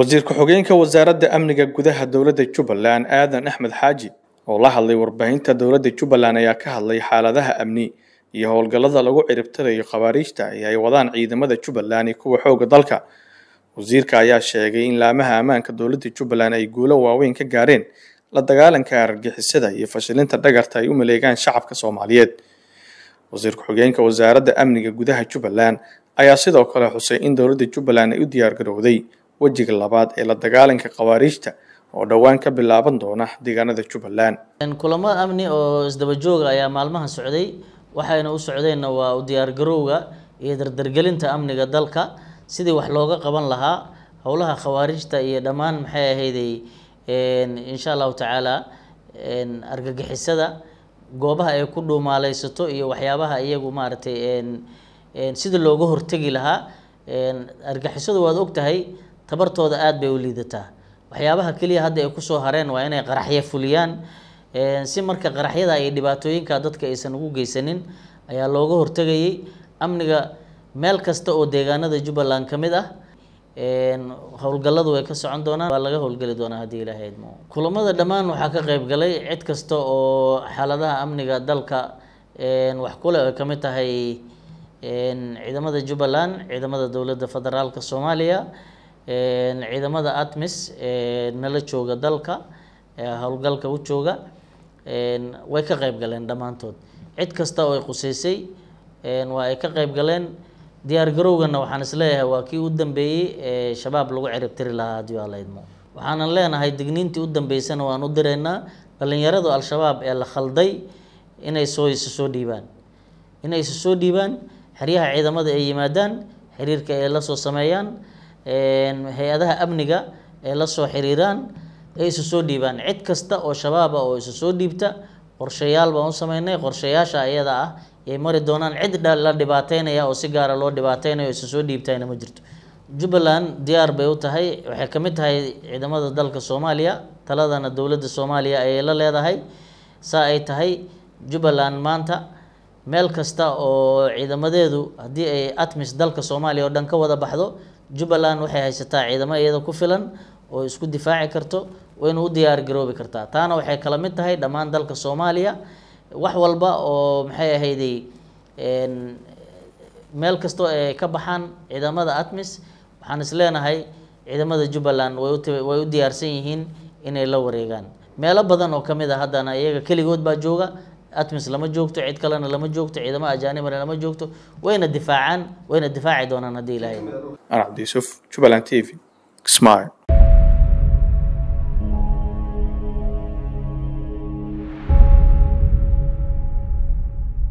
wasiir ku-xigeenka wasaaradda amniga gudaha dowladda jubbaland aadan axmed xaaji oo la hadlay warbaahinta dowladda jubbaland ayaa ka hadlay xaaladaha amni iyo howlgallada lagu ciribtirayo khabaariijta ee ay wadaan ciidamada jubbaland iyo kuwa xoogga dalka wasiirka ayaa sheegay in laamaha ammaanka dowladda jubbaland ay guulo waaweyn ka gaareen la dagaalanka argagixisada iyo fashilinta dhagarta ay u maleegaan shacabka soomaaliyeed wasiir ku xogeenka wasaaradda amniga gudaha jubbaland ayaa sidoo kale xusay in dowladda jubbaland ay u diyaargarowday wejiga labaad ee la dagaalanka khawaariijta oo dhowaan ka bilaaban doona deegaanada jubbaland kulamo amni oo isdaba jooga ayaa maalmaha socday waxayna u socdeenna waa u diyaargarowga iyo dardargelinta amniga dalka sidii wax looga qaban lahaa howlaha khawaarijta iyo dhammaan maxay ahayday insha allahu tacaala argagixisada goobaha ay ku dhuumaaleysato iyo waxyaabaha iyagu maaragtay sidii looga hortegi lahaa argagixisadu waad og tahay tabartooda aada bay u liidataa waxyaabaha keliya hadda ay kusoo hareen waa inay qaraxyo fuliyaan si marka qaraxyada iyo dhibaatooyinka dadka aysan ugu geysanin ayaa looga hortegayay amniga meel kasta oo deegaanada jubbaland ka mid ah howlgalladu way ka socon doonaan waa laga howlgeli doonaa haddii ilaahay idmo kulamada dhammaan waxaa ka qayb galay cid kasta oo xaaladaha amniga dalka wax kule ay ka mid tahay ciidamada jubbaland ciidamada dowladda federaalka soomaaliya ciidamada atmis nala jooga dalka howlgalka u jooga way ka qayb galeen dhammaantood cid kasta oo ay quseysay waa ay ka qayb galeen diyaar garowgana waxaan isleeyahay waa kii u dambeeyey shabaab lagu cirib lahaa haddii waa waxaanan leenahay digniintii u dambeysana waan u direynaa dhallinyaradu al-shabaab ee la khalday inay soo isu soo dhiibaan inay isu soo dhiibaan xeryaha ciidamada ay yimaadaan xiriirka ay la soo sameeyaan hay-adaha amniga ay la soo xiriiraan ay isu soo dhiibaan cid kasta oo shabaaba ah oo isu soo dhiibta qorshayaal baan u sameynay qorshayaasha iyada ah yay mari doonaan cid la dhibaateynaya oo si gaara loo dhibaateynayo isu soo dhiibtayna ma jirto jubbaland diyaar bay u tahay waxay ka mid tahay ciidamada dalka soomaaliya taladana dowladda soomaaliya ayay la leedahay saa ay tahay jubbaland maanta meel kasta oo ciidamadeedu haddii ay atmis dalka soomaaliya oo dhan ka wada baxdo jubbaland waxay haysataa ciidamo iyada ku filan oo isku difaaci karto wayna u diyaar garoobi kartaa taana waxay kala mid tahay dhammaan dalka soomaaliya wax walba oo maxay ahayday meel kasto ay ka baxaan ciidamada atmis waxaan isleenahay ciidamada jubbaland way u diyaarsan yihiin inay la wareegaan meelo badan oo ka mid a ah haddana iyaga keligood baa jooga atmis lama joogto cid kalena lama joogto ciidamo ajaanibana lama joogto wayna difaacaan wayna difaaci doonaan haddii ilaahay